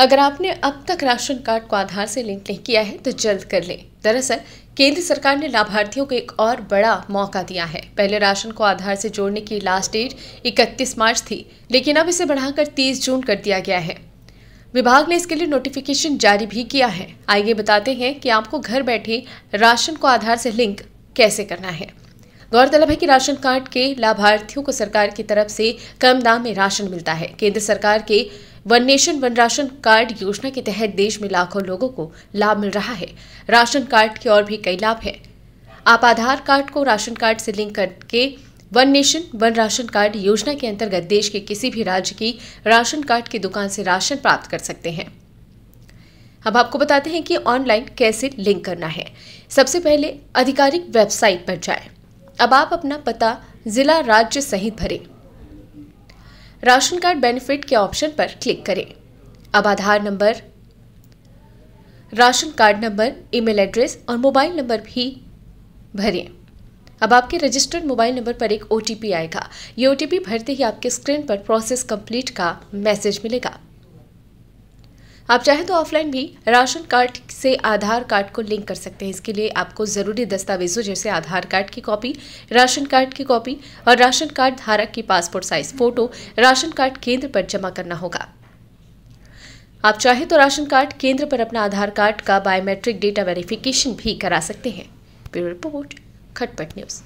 अगर आपने अब तक राशन कार्ड को आधार से लिंक नहीं किया है तो जल्द कर लें दरअसल केंद्र सरकार ने लाभार्थियों को एक और बड़ा मौका दिया है पहले राशन को आधार से जोड़ने की लास्ट डेट 31 मार्च थी लेकिन अब इसे बढ़ाकर 30 जून कर दिया गया है विभाग ने इसके लिए नोटिफिकेशन जारी भी किया है आइए बताते हैं कि आपको घर बैठे राशन को आधार से लिंक कैसे करना है गौरतलब है कि राशन कार्ड के लाभार्थियों को सरकार की तरफ से कम दाम में राशन मिलता है केंद्र सरकार के one nation one ration card योजना के तहत देश में लाखों लोगों को लाभ मिल रहा है राशन कार्ड के और भी कई लाभ हैं आप आधार कार्ड को राशन कार्ड से लिंक करके one nation one ration card योजना के अंतर्गत देश के किसी भी राज्य की राशन कार्ड की दुकान से राशन प्राप्त कर सकते हैं हम आपको बताते हैं कि ऑनलाइन कैसे लिंक करना है सबसे पहले आधिकारिक वेबसाइट पर जाएं। अब आप अपना पता जिला राज्य सहित भरें राशन कार्ड बेनिफिट के ऑप्शन पर क्लिक करें अब Aadhaar number ration card number email address और मोबाइल नंबर भी भरें अब आपके रजिस्टर्ड मोबाइल नंबर पर एक ओ आएगा ये ओ भरते ही आपके स्क्रीन पर प्रोसेस कंप्लीट का मैसेज मिलेगा आप चाहें तो ऑफलाइन भी राशन कार्ड से आधार कार्ड को लिंक कर सकते हैं इसके लिए आपको ज़रूरी दस्तावेजों जैसे आधार कार्ड की कॉपी राशन कार्ड की कॉपी और राशन कार्ड धारक की passport size photo ration card केंद्र पर जमा करना होगा आप चाहे तो राशन कार्ड केंद्र पर अपना आधार कार्ड का बायोमेट्रिक डेटा वेरिफिकेशन भी करा सकते हैं ब्यूरो रिपोर्ट खटपट न्यूज़